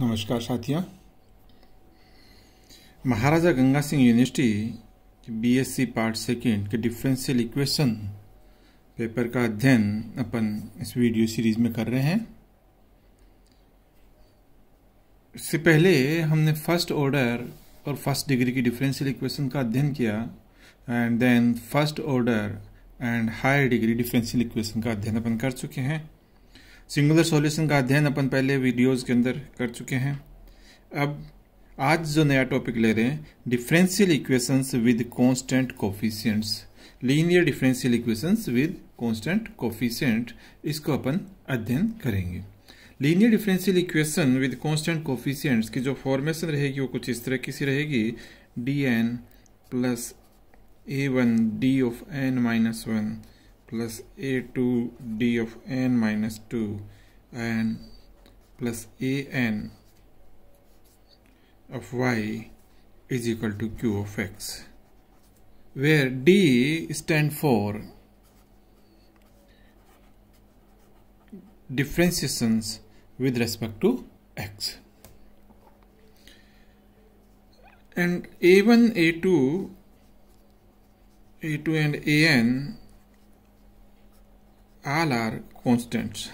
नमस्कार साथियों Maharaja Ganga Singh university BSc part second के डिफरेंशियल इक्वेशन पेपर का अध्ययन अपन इस वीडियो सीरीज में कर रहे हैं इससे पहले हमने फर्स्ट ऑर्डर और फर्स्ट डिग्री की डिफरेंशियल इक्वेशन का अध्ययन किया and then first order and higher degree differential equation का अध्ययन अपन कर चुके हैं सिंगुलर सॉल्यूशन का अध्ययन अपन पहले वीडियोस के अंदर कर चुके हैं अब आज जो नया टॉपिक ले रहे हैं differential equations with constant coefficients linear differential equations with constant coefficient इसको अपन अध्ययन करेंगे linear differential equation with constant coefficients की जो फॉर्मेशन रहेगी वो कुछ इस तरह की सी रहेगी D N plus A one D of N minus one plus a2 d of n minus 2 and plus an of y is equal to q of x where d stand for differentiations with respect to x and a1 a2 a2 and an all are constants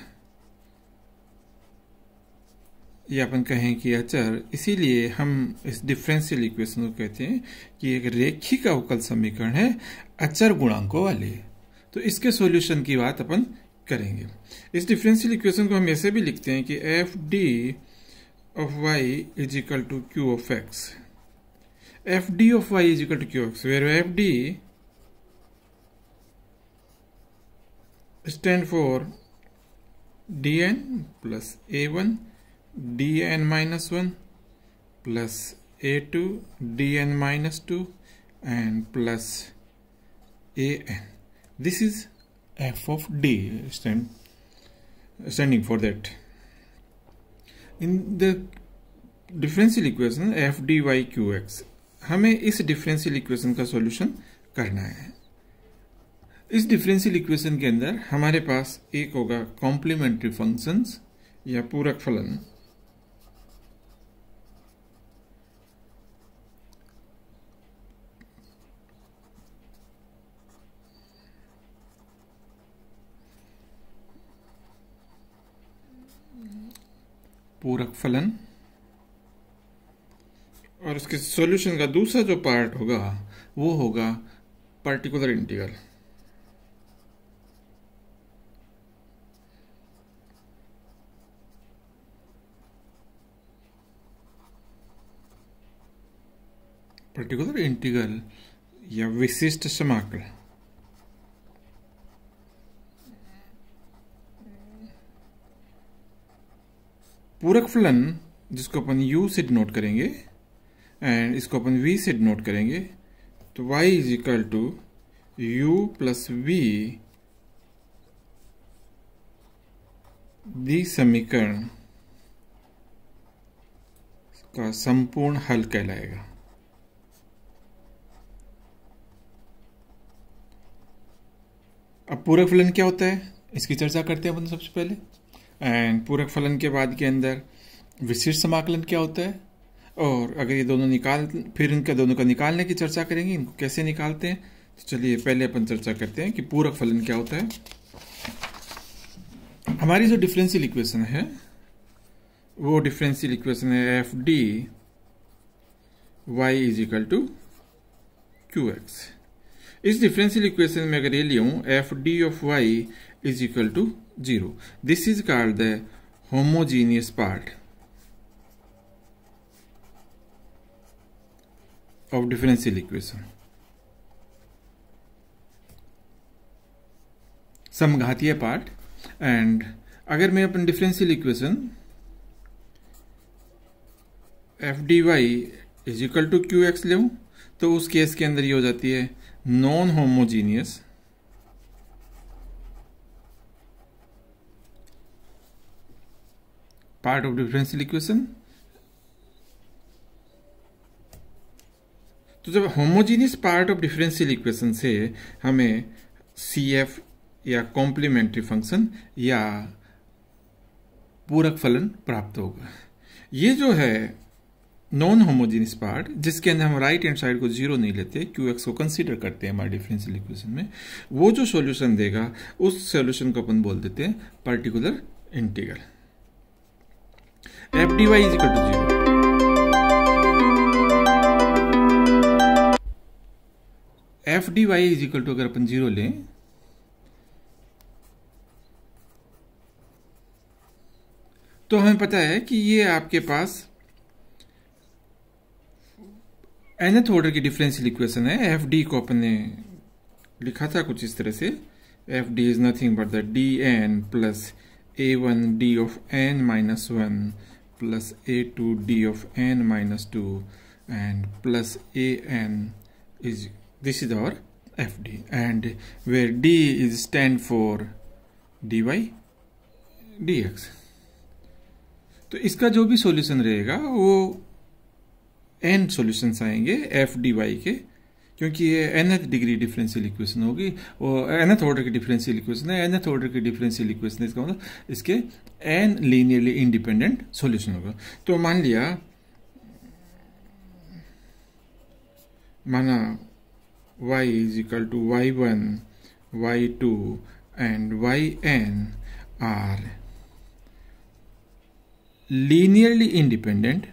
ये अपन कहें कि अचर इसीलिए हम इस differential equation को कहते हैं कि एक रेखी का अवकल समीकरण है अचर गुणांकों वाले तो इसके सॉल्यूशन की बात अपन करेंगे इस डिफरेंशियल इक्वेशन को हम ऐसे भी लिखते हैं कि F D of Y is equal to Q of X F D of Y is equal to Q X where F D stand for dn plus a1 dn minus 1 plus a2 dn minus 2 and plus an this is f of d stand standing for that in the differential equation F D Y Q X हमें इस differential equation का solution करना है इस differential equation के अंदर हमारे पास एक होगा कॉम्प्लीमेंट्री फंक्शंस या पूरक फलन पूरक फलन और उसके सॉल्यूशन का दूसरा जो पार्ट होगा वो होगा पर्टिकुलर इंटीग्रल पर्टिकुलर इंटीग्रल या विशिष्ट समाकल पूरक फलन जिसको अपन u से डिनोट करेंगे एंड इसको अपन v से डिनोट करेंगे तो y is equal to U plus V दी समीकरण का संपूर्ण हल कहलाएगा अब पूरक फलन क्या होता है इसकी चर्चा करते हैं अपन सबसे पहले एंड पूरक फलन के बाद के अंदर विशेष समाकलन क्या होता है और अगर ये दोनों निकाल फिर इनका दोनों का निकालने की चर्चा करेंगे इनको कैसे निकालते हैं तो चलिए पहले अपन चर्चा करते हैं कि पूरक फलन क्या होता है हमारी जो डिफरेंशियल इक्वेशन है वो डिफरेंशियल इक्वेशन है F D Y is equal to Q X इस डिफरेंशियल इक्वेशन में अगर ये लियो F D of Y is equal to zero this is called the homogeneous part of differential equation समघातीय part and अगर मैं अपन differential equation F D Y is equal to Q X ले तो उस केस के अंदर ये हो जाती है non-homogeneous part of differential equation तो जब homogeneous part of differential equation से हमें सी एफ या कॉम्प्लीमेंट्री फंक्शन या पूरक फलन प्राप्त होगा ये जो है नॉन होमोजीनियस पार्ट जिसके अंदर हम राइट हैंड साइड को जीरो नहीं लेते क्यू एक्स को कंसिडर करते हैं हमारे डिफरेंशियल इक्वेशन में वो जो सॉल्यूशन देगा उस सॉल्यूशन को अपन बोल देते हैं particular integral F D Y is equal to zero F D Y is equal to अगर अपन जीरो लें तो हमें पता है कि ये आपके पास एनथ ऑर्डर की डिफरेंशियल इक्वेशन है एफ डी को अपन ने लिखा था कुछ इस तरह से F D is nothing but the D N plus A one D of N minus one plus A two D of N minus two and plus A N is this is our F D and where D is stand for D Y D X तो इसका जो भी solution रहेगा वो N solutions आएंगे F D Y के क्योंकि ये एनथ डिग्री डिफरेंशियल इक्वेशन होगी और एनथ ऑर्डर की डिफरेंशियल इक्वेशन है एनथ ऑर्डर की डिफरेंशियल इक्वेशन इसका मतलब इसके एन लीनियरली इंडिपेंडेंट सॉल्यूशन होगा तो मान लिया माना Y is equal to Y one Y two and Y N are linearly independent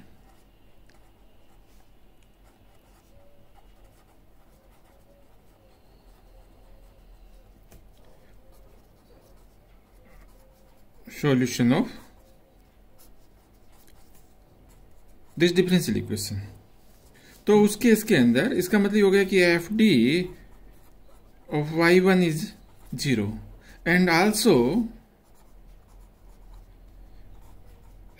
solution of this differential equation तो उस केस के अंदर इसका मतलब हो गया कि F D of Y one is zero and also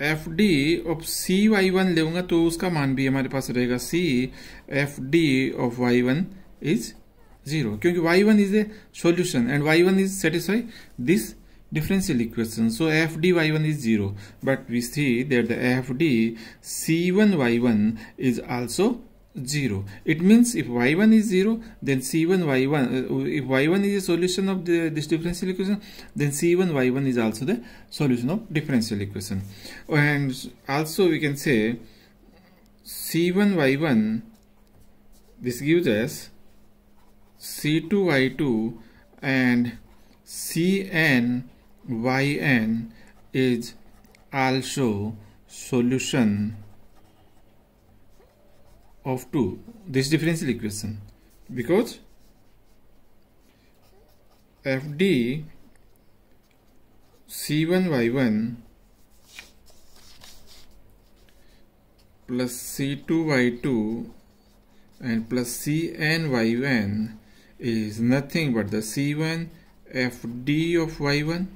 F D of C Y one लेगा तो उसका मान भी हमारे पास रहेगा C F D of Y one is zero क्योंकि Y one is a solution and Y one is satisfy this differential equation. So FD y1 is 0 but we see that the FD C1 y1 is also 0 it means if y1 is 0 then c1 y1 uh, if y1 is a solution of the, this differential equation then c1 y1 is also the solution of differential equation and also we can say c1 y1 this gives us c2 y2 and cn yn is also solution of 2 this differential equation because fd c1 y1 plus c2 y2 and plus c n y n is nothing but the c1 fd of y1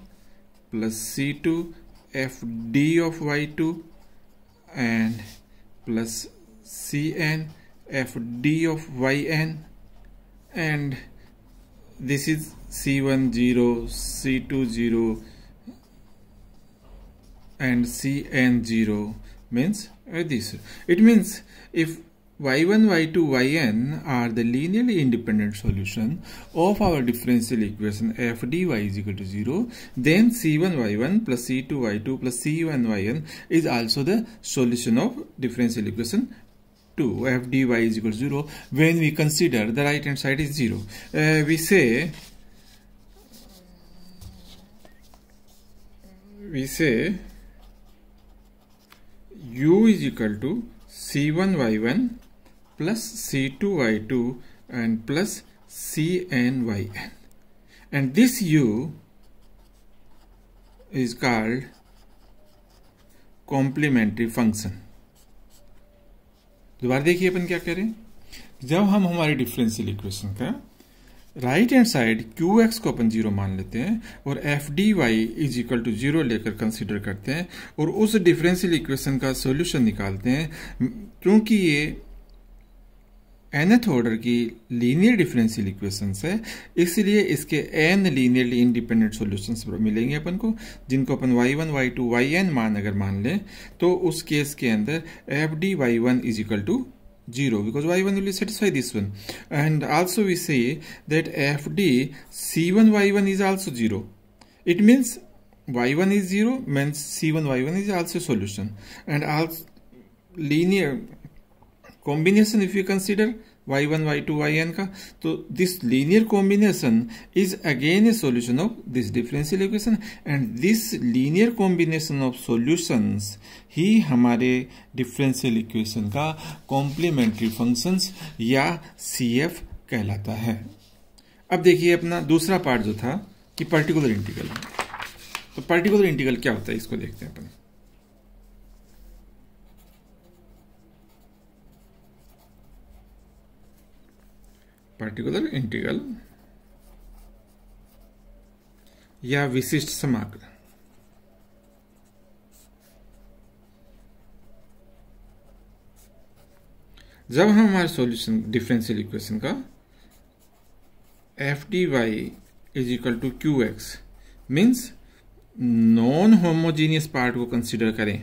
plus C2 FD of Y2 and plus Cn FD of Yn and this is C10 C20 and Cn0 means uh, this it means if y1, y2, yn are the linearly independent solution of our differential equation f dy is equal to 0. Then c1, y1 plus c2, y2 plus c1, yn is also the solution of differential equation 2 f dy is equal to 0 when we consider the right hand side is 0. Uh, we say we say u is equal to c1 y1 plus C2Y2 and plus CNYN. And this U is called complementary function दोबारा देखिए अपन क्या करें जब हम हमारे differential equation का right hand side Q X को अपन जीरो मान लेते हैं और F D Y is equal to zero लेकर कंसिडर करते हैं और उस डिफरेंशियल इक्वेशन का सॉल्यूशन निकालते हैं क्योंकि ये nth ऑर्डर की लीनियर डिफरेंशियल इक्वेशन है इसलिए इसके एन लीनियरली इंडिपेंडेंट सोल्यूशन मिलेंगे अपन को जिनको अपन Y one Y two Y N मान अगर मान लें तो उस केस के अंदर F D Y one is equal to zero because Y one will satisfy this one and also we say that F D C one Y one is also zero it means Y one is zero means C one Y one is also solution and also linear combination if you consider Y one Y two Y N का तो this linear combination is again a solution of this differential equation and this linear combination of solutions ही हमारे differential equation का complementary functions या F कहलाता है अब देखिए अपना दूसरा पार्ट जो था कि पर्टिकुलर इंटीगल तो पर्टिकुलर इंटीगल क्या होता है इसको देखते हैं अपने पार्टिकुलर इंटीग्रल या विशिष्ट समाकल जब हम हमारे सॉल्यूशन डिफरेंशियल इक्वेशन का F D Y is equal to Q X means non homogeneous part को कंसिडर करें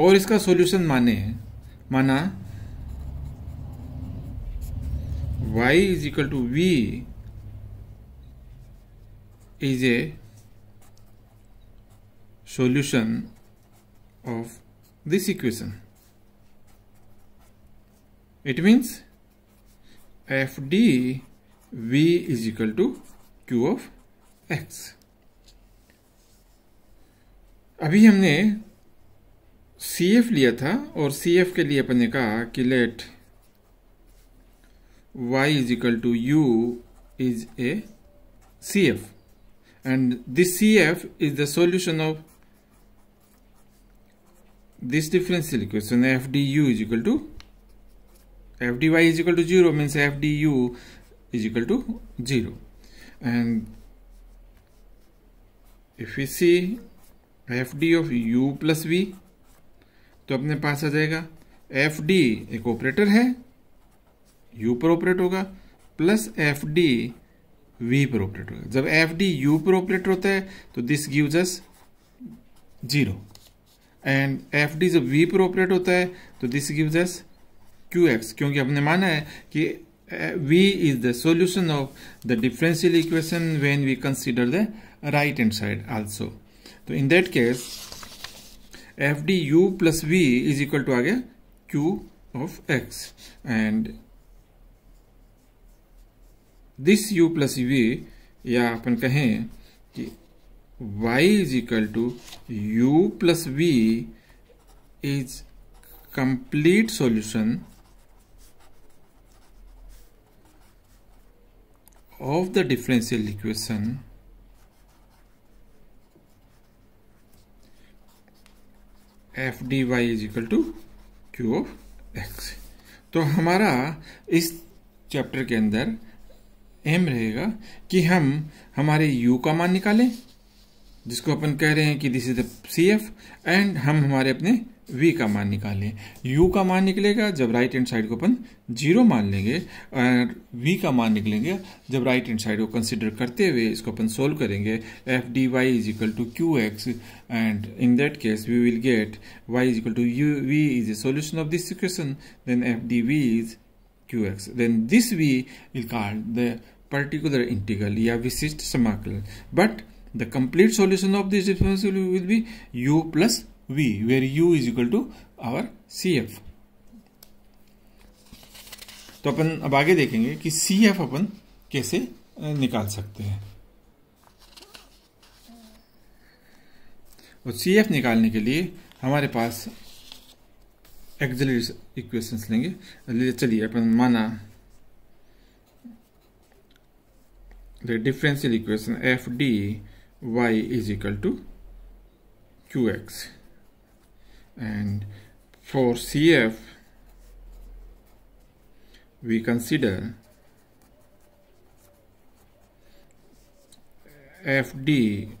और इसका सॉल्यूशन माने माना y is equal to V is a solution of this equation it means F D V is equal to Q of X अभी हमने C F लिया था और सी एफ के लिए अपन ने कहा कि let Y is equal to U is a C F and this C F is the solution of this differential equation F D U is equal to F D Y is equal to zero means F D U is equal to zero and if you see F D of U plus V तो अपने पास आ जाएगा एफ डी एक operator है U पर ऑपरेट होगा प्लस एफ डी वी पर ऑपरेट होगा जब एफ डी यू पर ऑपरेट होता है तो this gives us zero and F D जब वी पर ऑपरेट होता है तो this gives us Q X क्योंकि हमने माना है कि v is the solution of the differential equation when we consider the right hand side also तो in that case F D U plus V is equal to आगे Q of X and this U plus V या अपन कहें कि Y is equal to U plus V is complete solution of the differential equation F D Y is equal to Q of X तो हमारा इस chapter के अंदर M रहेगा कि हम हमारे u का मान निकालें जिसको अपन कह रहे हैं कि this is the C F and हम हमारे अपने वी का मान निकालें यू का मान निकलेगा जब राइट हैंड साइड को अपन जीरो मान लेंगे और वी का मान निकलेंगे जब राइट हैंड साइड को कंसिडर करते हुए इसको अपन सोल्व करेंगे F D Y is equal to Q X and in that case we will get Y is equal to U V is a solution of this equation then F D V is Q X then this V will called the particular integral या विशिष्ट समाकलन but the complete solution of this difference will be you plus V where U is equal to our CF तो अपन अब आगे देखेंगे कि C F अपन कैसे निकाल सकते हैं और सी एफ निकालने के लिए हमारे पास एक्जलेट इक्वेशंस लेंगे चलिए अपन माना the equation F D Y is equal to Q X and for CF we consider FD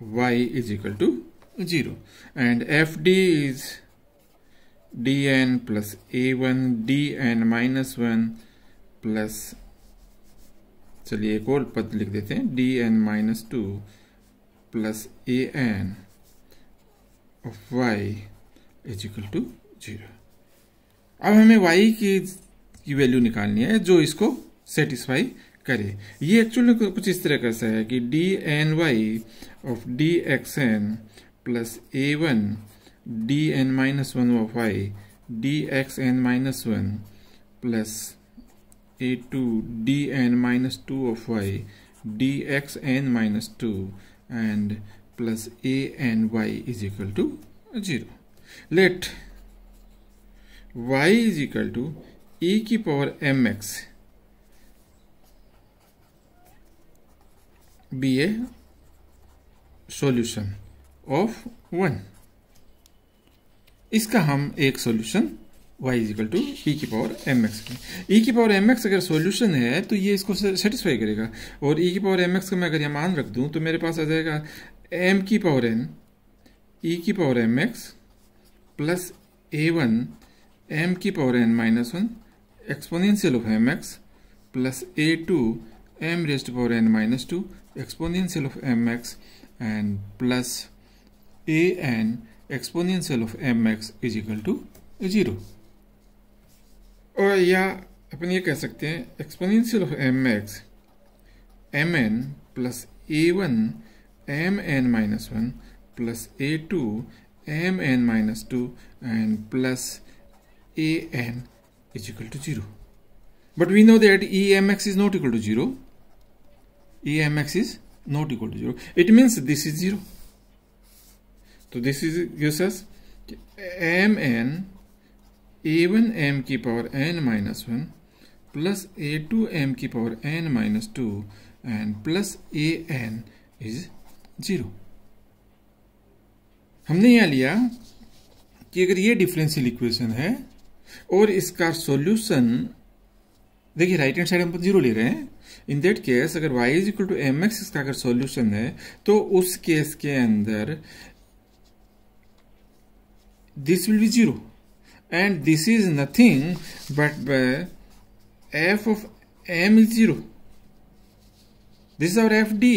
y is equal to 0 and FD is dn plus a1 dn one plus चलिए एक और पद लिख देते हैं dn minus two plus an of y. Is equal to zero अब हमें Y की, की वैल्यू निकालनी है जो इसको सेटिस्फाई करे ये एक्चुअली कुछ इस तरह का है कि D N Y of D X N plus A one D N minus one of Y D X N minus one plus A two D N minus two of Y D X N minus two and plus A N Y is equal to zero let Y is equal to E की power M X be a solution of one इसका हम एक solution y is equal to E की power M X E की power M X अगर solution है तो ये इसको सेटिस्फाई करेगा और ई e की पावर एम एक्स का मैं अगर यहां मान रख दूं तो मेरे पास आ जाएगा एम की पावर एन ई की power M X plus A one M की power N minus one exponential of M X plus A two M raised power N minus two exponential of M X and plus A N exponential of M X is equal to zero और या अपन ये कह सकते हैं exponential of M X M N plus A one M N minus one plus A two mn minus 2 and plus an is equal to 0 but we know that emx is not equal to 0 emx is not equal to 0 it means this is 0 so this is gives us mn even m key power n one plus a two m key power n minus two and plus an is zero. हमने यहां लिया कि अगर ये differential equation है और इसका solution देखिए राइट हैंड साइड हम जीरो ले रहे हैं इन दैट केस अगर y is equal to M X इसका अगर सॉल्यूशन है तो उस केस के अंदर this will be zero and this is nothing but F of M is zero this is our F D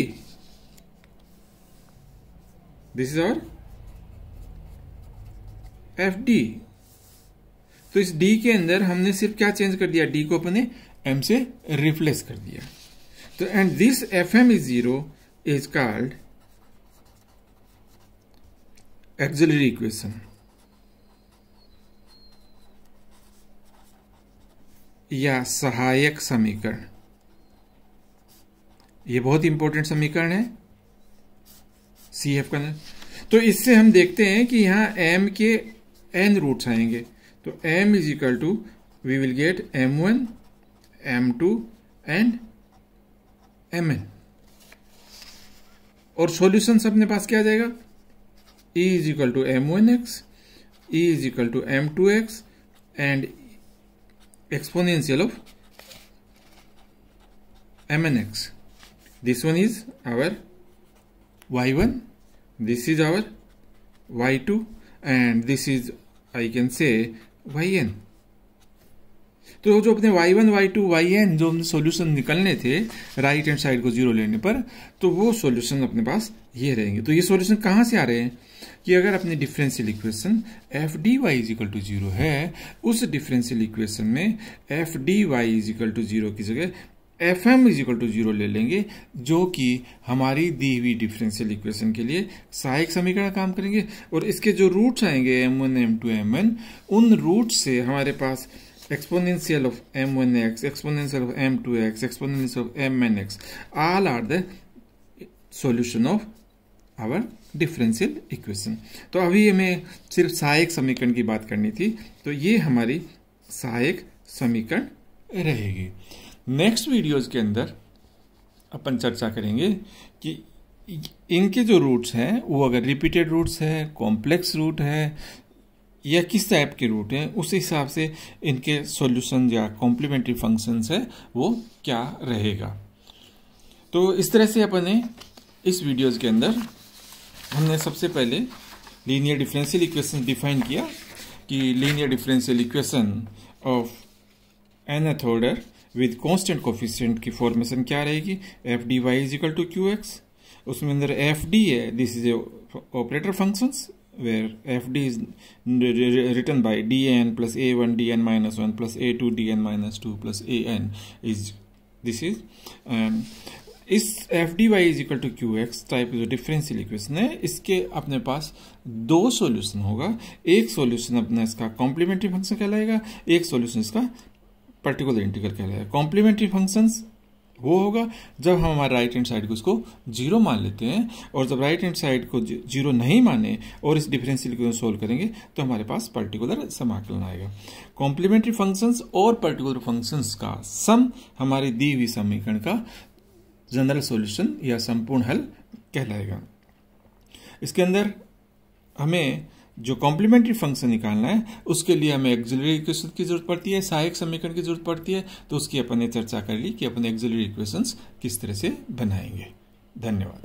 this is our F D तो इस D के अंदर हमने सिर्फ क्या चेंज कर दिया डी को अपने एम से रिप्लेस कर दिया तो and this F M is zero is called auxiliary equation या सहायक समीकरण ये बहुत इंपॉर्टेंट समीकरण है सी एफ का तो इससे हम देखते हैं कि यहां एम के एन रूट्स आएंगे तो M is equal to we will get M one M two and M N और सोल्यूशन अपने पास क्या आ जाएगा E is equal to M one X E is equal to M two X and exponential of M N X this one is our Y one this is our Y two and this is I can say Y N तो जो अपने y1, y2, yn जो हमने solution निकलने थे right hand side को zero लेने पर तो वो सोल्यूशन अपने पास ये रहेंगे तो ये सोल्यूशन कहाँ से आ रहे हैं कि अगर अपने differential equation F D Y is equal to zero है उस डिफरेंशियल इक्वेशन में F D Y is equal to zero की जगह F M is equal to zero ले लेंगे जो कि हमारी दी हुई डिफरेंशियल इक्वेशन के लिए सहायक समीकरण काम करेंगे और इसके जो रूट्स आएंगे M one M two M N उन रूट से हमारे पास of M one X of M two X of of M N X all are the solution of our differential equation तो अभी हमें सिर्फ सहायक समीकरण की बात करनी थी तो ये हमारी सहायक समीकरण रहेगी नेक्स्ट वीडियोज़ के अंदर अपन चर्चा करेंगे कि इनके जो रूट्स हैं वो अगर रिपीटेड रूट्स है कॉम्प्लेक्स रूट है या किस टाइप के रूट हैं उस हिसाब से इनके सॉल्यूशन या कॉम्प्लीमेंट्री फंक्शंस है वो क्या रहेगा तो इस तरह से अपन ने इस वीडियोज़ के अंदर हमने सबसे पहले लीनियर डिफरेंशियल इक्वेशन डिफाइन किया कि linear differential equation of N order with constant coefficient की फॉर्मेशन क्या रहेगी F D Y is equal to Q X उसमें अंदर एफ डी है this is a operator functions where fd is written by dn plus a1 dn minus 1 plus a2 dn minus 2 plus an is this is um, इस F D Y is equal to Q X type जो differential equation है इसके अपने पास दो solution होगा एक solution अपना इसका कॉम्प्लीमेंट्री फंक्शन कहलाएगा एक सॉल्यूशन इसका पर्टिकुलर इंटीग्रल कहलाएगा कॉम्प्लीमेंट्री फंक्शन वो होगा जब हम हमारे राइट हैंड साइड को उसको जीरो मान लेते हैं और जब राइट हैंड साइड को जीरो नहीं माने और इस डिफरेंशियल को सोल्व करेंगे तो हमारे पास पर्टिकुलर समाकलन आएगा कॉम्प्लीमेंट्री फंक्शंस और पर्टिकुलर फंक्शंस का सम हमारे दी हुई समीकरण का जनरल सॉल्यूशन या संपूर्ण हल कहलाएगा इसके अंदर हमें जो कॉम्प्लीमेंट्री फंक्शन निकालना है उसके लिए हमें एक्जिलरी इक्वेशन की जरूरत पड़ती है सहायक समीकरण की जरूरत पड़ती है तो उसकी अपन ने चर्चा कर ली कि अपने एक्जिलरी इक्वेशंस किस तरह से बनाएंगे धन्यवाद